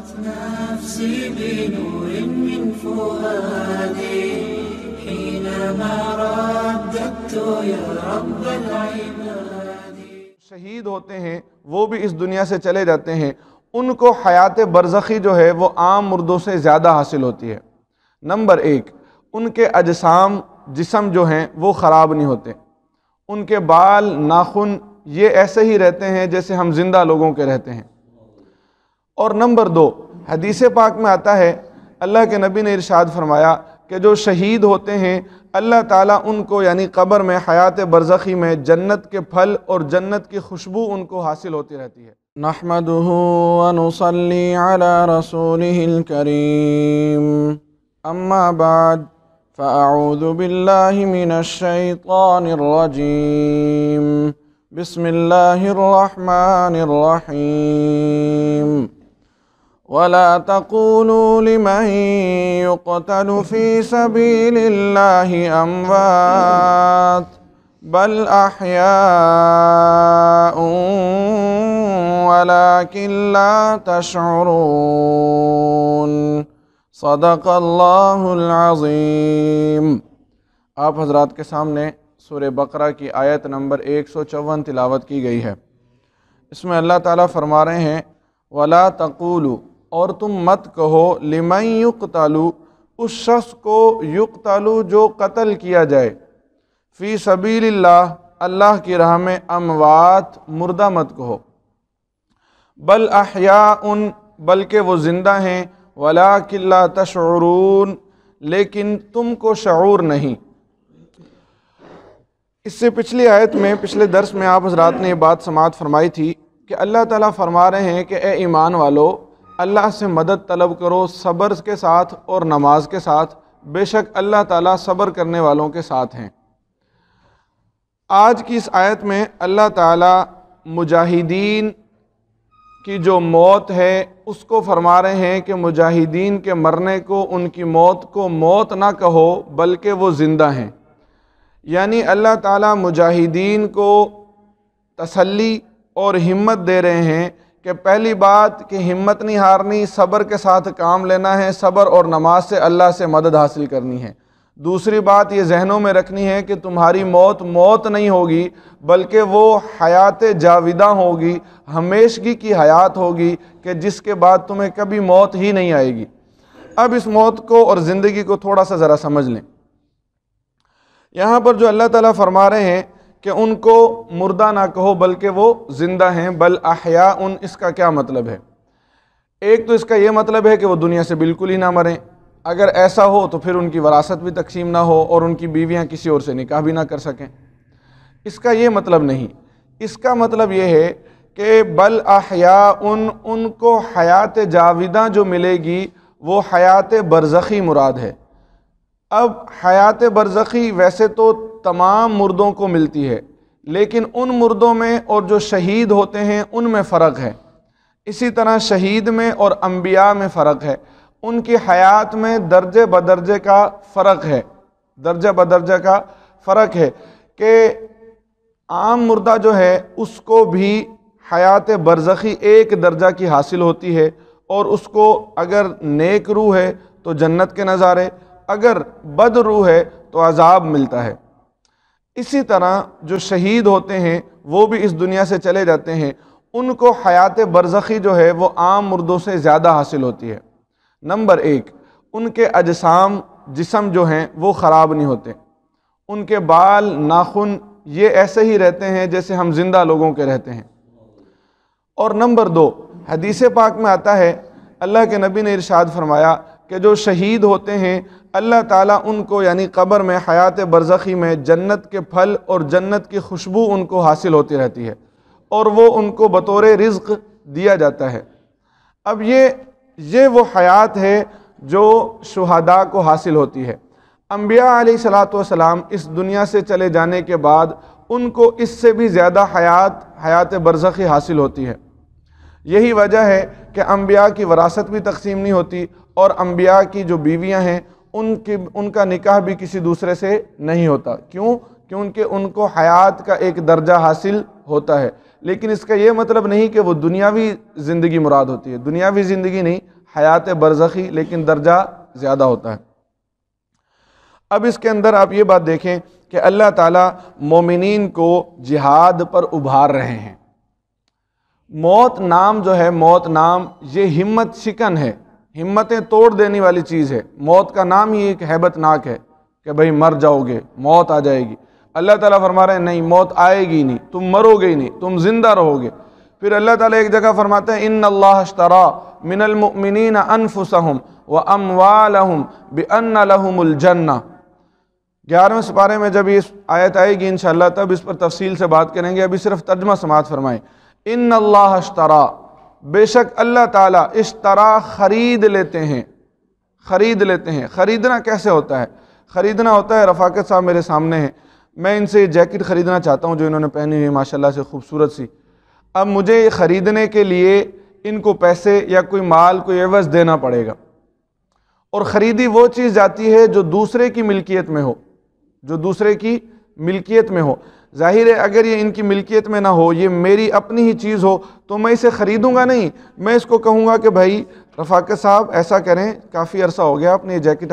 نفسي بنور من فؤادي حينما رددت يا رب العباد शहीद होते हैं वो भी इस दुनिया से चले जाते हैं उनको हयात बरज़खी जो है वो आम मुर्दों से ज़्यादा हासिल होती है नंबर एक उनके अजसाम जिसम जो हैं वो ख़राब नहीं होते उनके बाल नाखून ये ऐसे ही रहते हैं जैसे हम जिंदा लोगों के रहते हैं और नंबर दो हदीस पाक में आता है अल्लाह के नबी ने इरशाद फरमाया कि जो शहीद होते हैं अल्लाह ताला उनको यानी कब्र में हयात बरज़ख़ी में जन्नत के फल और जन्नत की खुशबू उनको हासिल होती रहती है नहमदूसली अम्मा बाद फ़ाउद बिल्लाशैतरजीम बसमीम ولا تقولوا لمن يقتل في سبيل الله أموات بل أحياء ولكن لا تشعرون صدق الله العظيم आप हजरात के सामने सूर्य बकरा की आयत नंबर एक सौ चौवन तिलावत की गई है इसमें अल्लाह ताला फरमा रहे हैं वला तकूलू और तुम मत कहो लिमई युक तालु उस शख्स को युक तालु जो कत्ल किया जाए फ़ी सबील्ला अल्लाह की राह में अमवात मुर्दा मत कहो बल अहिया उन बल्कि वो ज़िंदा हैं वला किला तशरून लेकिन तुमको शूर नहीं इससे पिछली आयत में पिछले दर्स में आप हजरात ने यह बात समात फरमाई थी कि अल्लाह ताला फरमा रहे हैं कि ए ईमान वालो अल्लाह से मदद तलब करो सब्र के साथ और नमाज के साथ बेशक अल्लाह ताला सब्र करने वालों के साथ हैं आज की इस आयत में अल्लाह ताला मुजाहिदीन की जो मौत है उसको फरमा रहे हैं कि मुजाहिदीन के मरने को उनकी मौत को मौत ना कहो बल्कि वो ज़िंदा हैं यानी अल्लाह ताला मुजाहिदीन को तसल्ली और हिम्मत दे रहे हैं कि पहली बात कि हिम्मत नहीं हारनी सब्र के साथ काम लेना है सब्र और नमाज से अल्लाह से मदद हासिल करनी है दूसरी बात ये जहनों में रखनी है कि तुम्हारी मौत मौत नहीं होगी बल्कि वो हयात जाविदा होगी हमेशगी की हयात होगी कि जिसके बाद तुम्हें कभी मौत ही नहीं आएगी अब इस मौत को और ज़िंदगी को थोड़ा सा ज़रा समझ लें यहाँ पर जो अल्लाह ताला फरमा रहे हैं कि उनको मुर्दा ना कहो बल्कि वो ज़िंदा हैं बल अहया उन इसका क्या मतलब है एक तो इसका ये मतलब है कि वो दुनिया से बिल्कुल ही ना मरें अगर ऐसा हो तो फिर उनकी वरासत भी तकसीम ना हो और उनकी बीवियाँ किसी और से निकाह भी ना कर सकें इसका ये मतलब नहीं इसका मतलब ये है कि बल अहया उन उनको हयात जाविदा जो मिलेगी वो हयात बरज़ी मुराद है अब हयात बरज़ख़ी वैसे तो तमाम मुर्दों को मिलती है लेकिन उन मुर्दों में और जो शहीद होते हैं उनमें फ़र्क है इसी तरह शहीद में और अम्बिया में फ़र्क है उनकी हयात में दर्जे बदर्जे का फ़र्क है दर्ज बदर्जे का फ़र्क है कि आम मुर्दा जो है उसको भी हयात बरज़ख़ी एक दर्जा की हासिल होती है और उसको अगर नेक रू है तो जन्नत के नज़ारे अगर बद रूह है तो अजाब मिलता है इसी तरह जो शहीद होते हैं वो भी इस दुनिया से चले जाते हैं उनको हयात बरज़ख़ी जो है वो आम मुर्दों से ज़्यादा हासिल होती है नंबर एक उनके अजसाम जिसम जो हैं वो ख़राब नहीं होते उनके बाल नाखून ये ऐसे ही रहते हैं जैसे हम जिंदा लोगों के रहते हैं और नंबर दो हदीस पाक में आता है अल्लाह के नबी ने इरशाद फरमाया कि जो शहीद होते हैं अल्लाह ताला उनको यानी कब्र में हयात बरज़ख़ी में जन्नत के फल और जन्नत की खुशबू उनको हासिल होती रहती है और वो उनको बतौर रिज्क दिया जाता है अब ये ये वो हयात है जो शहदा को हासिल होती है अम्बिया सलाम इस दुनिया से चले जाने के बाद उनको इससे भी ज़्यादा हयात हयात बरज़ख़ी हासिल होती है यही वजह है कि अम्बिया की वरासत भी तकसीम नहीं होती और अम्बिया की जो बीवियाँ हैं उनकी उनका निकाह भी किसी दूसरे से नहीं होता क्यों क्योंकि उनको हयात का एक दर्जा हासिल होता है लेकिन इसका यह मतलब नहीं कि वो दुनियावी ज़िंदगी मुराद होती है दुनियावी ज़िंदगी नहीं हयात बरज़ख़ी लेकिन दर्जा ज़्यादा होता है अब इसके अंदर आप ये बात देखें कि अल्लाह ताला मोमिनीन को जिहाद पर उभार रहे हैं मौत नाम जो है मौत नाम ये हिम्मत शिकन है हिम्मतें तोड़ देने वाली चीज़ है मौत का नाम ही एक हैबतनाक है कि भाई मर जाओगे मौत आ जाएगी अल्लाह ताला फरमा रहे हैं नहीं मौत आएगी नहीं तुम मरोगे ही नहीं तुम जिंदा रहोगे फिर अल्लाह ताला एक जगह फरमाते हैं इन अल्लाहरा मिनलमिन अनफुसहम व अमवालहम बन्नलहमुलजन्ना ग्यारहवें सपारे में जब इस आयत आएगी इन तब इस पर तफसील से बात करेंगे अभी सिर्फ तर्जमा समात फरमाए इन अल्लाहरा बेशक अल्लाह ताला इस तरह ख़रीद लेते हैं ख़रीद लेते हैं ख़रीदना कैसे होता है ख़रीदना होता है रफाकत साहब मेरे सामने हैं मैं इनसे जैकेट ख़रीदना चाहता हूँ जो इन्होंने पहनी हुई माशाल्लाह से खूबसूरत सी अब मुझे ख़रीदने के लिए इनको पैसे या कोई माल कोई एवज देना पड़ेगा और ख़रीदी वो चीज़ जाती है जो दूसरे की मिल्कियत में हो जो दूसरे की मिल्कियत में हो जाहिर है अगर ये इनकी मिल्कियत में ना हो ये मेरी अपनी ही चीज़ हो तो मैं इसे ख़रीदूँगा नहीं मैं इसको कहूँगा कि भाई रफाकत साहब ऐसा करें काफ़ी अर्सा हो गया आपने ये जैकेट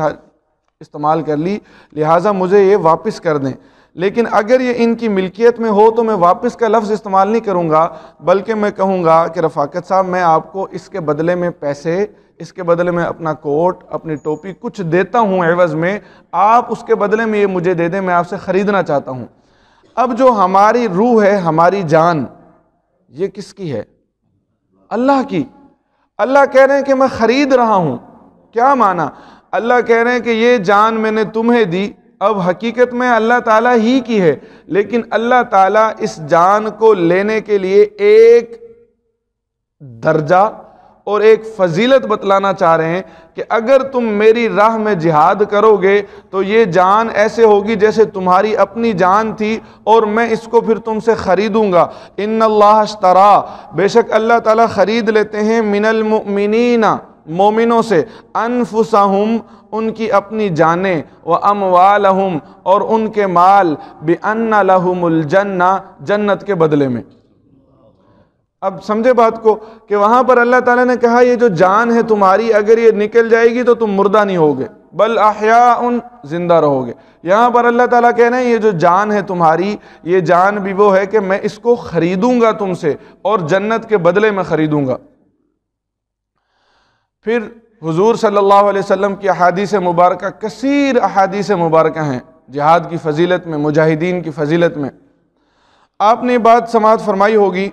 इस्तेमाल कर ली लिहाजा मुझे ये वापस कर दें लेकिन अगर ये इनकी मिल्कियत में हो तो मैं वापस का लफ्ज़ इस्तेमाल नहीं करूँगा बल्कि मैं कहूँगा कि रफाकत साहब मैं आपको इसके बदले में पैसे इसके बदले में अपना कोट अपनी टोपी कुछ देता हूँ एवज़ में आप उसके बदले में ये मुझे दे दें मैं आपसे ख़रीदना चाहता हूँ अब जो हमारी रूह है हमारी जान ये किसकी है अल्लाह की अल्लाह कह रहे हैं कि मैं ख़रीद रहा हूँ क्या माना अल्लाह कह रहे हैं कि ये जान मैंने तुम्हें दी अब हकीकत में अल्लाह ताला ही की है लेकिन अल्लाह ताला इस जान को लेने के लिए एक दर्जा और एक फजीलत बतलाना चाह रहे हैं कि अगर तुम मेरी राह में जिहाद करोगे तो ये जान ऐसे होगी जैसे तुम्हारी अपनी जान थी और मैं इसको फिर तुमसे ख़रीदूंगा इन अल्लाह तरा बेशक अल्लाह ताला ख़रीद लेते हैं मिनल मिनीना मोमिनों से अनफुसहुम उनकी अपनी जाने व अमवालहुम और उनके माल भी अन्ना जन्ना जन्नत के बदले में अब समझे बात को कि वहां पर अल्लाह ताला ने कहा ये जो जान है तुम्हारी अगर ये निकल जाएगी तो तुम मुर्दा नहीं होगे बल अहया उन जिंदा रहोगे यहां पर अल्लाह ताला कह रहे हैं ये जो जान है तुम्हारी ये जान भी वो है कि मैं इसको खरीदूंगा तुमसे और जन्नत के बदले में खरीदूंगा फिर हुजूर सल्लल्लाहु अलैहि वसल्लम की अहादीस मुबारक कसीर अहादीस मुबारक हैं जिहाद की फजीलत में मुजाहिदीन की फजीलत में आपने बात समात फरमाई होगी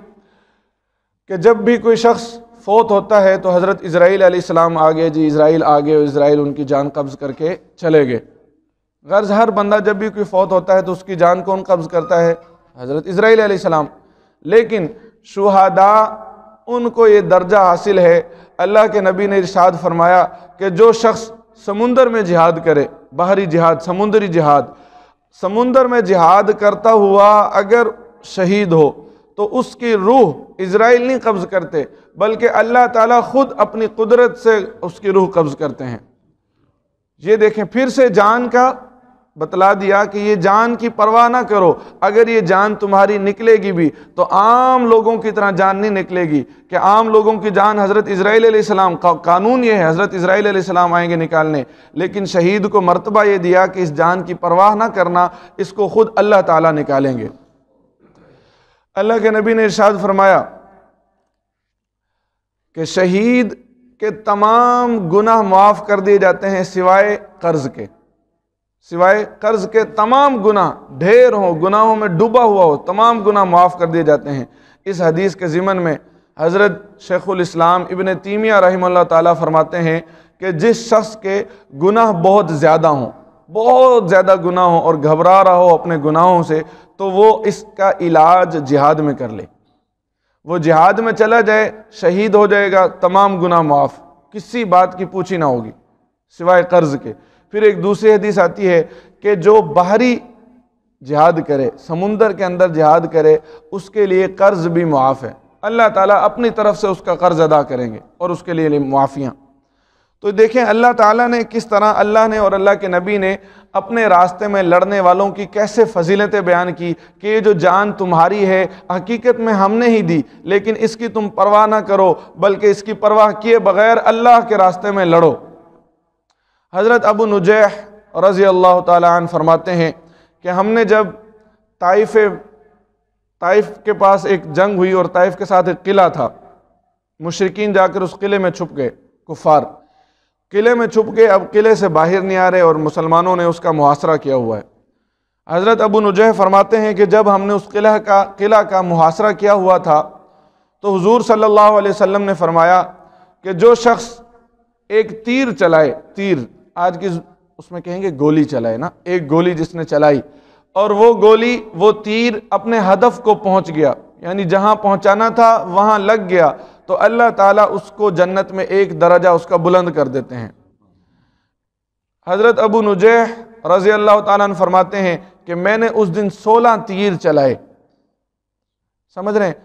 कि जब भी कोई शख्स फ़ोत होता है तो हज़रत इसराइल सलाम आ गए जी इसराइल आ गए और इसराइल उनकी जान कब्ज़ करके चले गए गर्ज हर बंदा जब भी कोई फ़ोत होता है तो उसकी जान कौन कब्ज़ करता है हज़रत इसराइल सलाम लेकिन शुहादा उनको ये दर्जा हासिल है अल्लाह के नबी ने इरशाद फरमाया कि जो शख्स समुंदर में जिहाद करे बाहरी जिहाद समुंदरी जिहाद समुंदर में जिहाद करता हुआ अगर शहीद हो तो उसकी रूह इसराइल नहीं कब्ज़ करते बल्कि अल्लाह ताला खुद अपनी कुदरत से उसकी रूह कब्ज़ करते हैं ये देखें फिर से जान का बतला दिया कि ये जान की परवाह ना करो अगर ये जान तुम्हारी निकलेगी भी तो आम लोगों की तरह जान नहीं निकलेगी कि आम लोगों की जान हज़रत इसराइल का, कानून ये है हज़रत इसराइल आएंगे निकालने लेकिन शहीद को मरतबा ये दिया कि इस जान की परवाह ना करना इसको ख़ुद अल्लाह ताला निकालेंगे अल्लाह के नबी ने इर्शाद फरमाया कि शहीद के तमाम गुनाह माफ़ कर दिए जाते हैं सिवाए कर्ज़ के सिवाय कर्ज के तमाम गुना ढेर हो गुनाहों में डूबा हुआ हो तमाम गुना माफ़ कर दिए जाते हैं इस हदीस के ज़िमन में हज़रत इस्लाम इबन तीमिया रही ताली फरमाते हैं कि जिस शख्स के गुनाह बहुत ज़्यादा हों बहुत ज़्यादा गुनाह हो और घबरा रहा हो अपने गुनाहों से तो वो इसका इलाज जिहाद में कर ले वो जिहाद में चला जाए शहीद हो जाएगा तमाम गुना माफ़ किसी बात की पूछी ना होगी सिवाय कर्ज़ के फिर एक दूसरी हदीस आती है कि जो बाहरी जिहाद करे समुंदर के अंदर जिहाद करे उसके लिए कर्ज़ भी मुआफ़ है अल्लाह ताला अपनी तरफ से उसका कर्ज़ अदा करेंगे और उसके लिए मुआफ़ियाँ तो देखें अल्लाह ताला ने किस तरह अल्लाह ने और अल्लाह के नबी ने अपने रास्ते में लड़ने वालों की कैसे फजीलतें बयान की कि ये जो जान तुम्हारी है हकीकत में हमने ही दी लेकिन इसकी तुम परवाह ना करो बल्कि इसकी परवाह किए बगैर अल्लाह के रास्ते में लड़ो हज़रत अबू नुजह रज़ी अल्लाह तान फरमाते हैं कि हमने जब ताइफ ताइफ के पास एक जंग हुई और ताइफ के साथ एक किला था मुशरकिन जाकर उस किले में छुप गए कुफार किले में छुप गए अब किले से बाहर नहीं आ रहे और मुसलमानों ने उसका मुहासरा किया हुआ है हज़रत अबू नुजह फरमाते हैं कि जब हमने उस किले का किला का मुहासरा किया हुआ था तो हुजूर सल्लल्लाहु अलैहि वसल्लम ने फरमाया कि जो शख्स एक तीर चलाए तीर आज की उसमें कहेंगे गोली चलाए ना एक गोली जिसने चलाई और वो गोली वो तीर अपने हदफ को पहुंच गया यानी जहां पहुंचाना था वहां लग गया तो अल्लाह ताला उसको जन्नत में एक दर्जा उसका बुलंद कर देते हैं हज़रत अबू नुजह रज़ी अल्लाह ताला फरमाते हैं कि मैंने उस दिन सोलह तीर चलाए समझ रहे हैं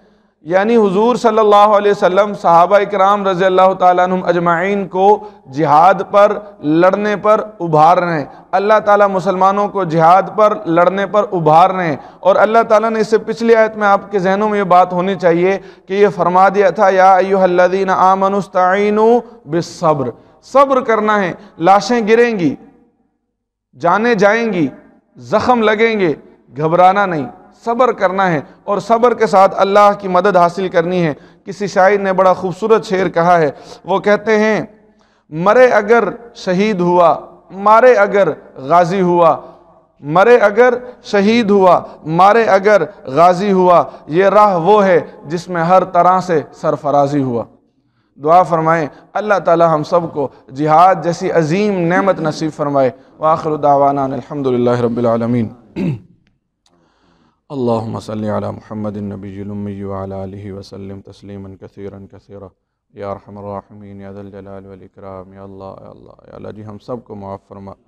यानी हुजूर सल्लल्लाहु अलैहि वसल्लम सहाबा इकराम रज़ी अल्लाह तुम अजमाइन को जिहाद पर लड़ने पर उभार रहे हैं अल्लाह ताला मुसलमानों को जिहाद पर लड़ने पर उभार रहे हैं और अल्लाह ताला ने इससे पिछली आयत में आपके जहनों में ये बात होनी चाहिए कि ये फरमा दिया था या अयोहल्लिन आमनुस्तिन बेसब्र सब्र करना है लाशें गिरेंगी जाने जाएंगी जख्म लगेंगे घबराना नहीं सब्र करना है और सब्र के साथ अल्लाह की मदद हासिल करनी है किसी शायर ने बड़ा खूबसूरत शेर कहा है वो कहते हैं मरे अगर शहीद हुआ मारे अगर गाजी हुआ मरे अगर शहीद हुआ मारे अगर गाजी हुआ ये राह वो है जिसमें हर तरह से सरफराजी हुआ दुआ फरमाएं अल्लाह ताला हम सब को जिहाद जैसी अजीम नेमत नसीब फरमाए वाखिर दावाना अलहमदिल्ला अल्लाम सल महमद नबीमी वाली वसलम तस्लीम कसरा कसरा यारहमरमिन यादल जलाल वलिक्राम अल्लाह अल्लाह जी हम सब को मुआफ़ फरमा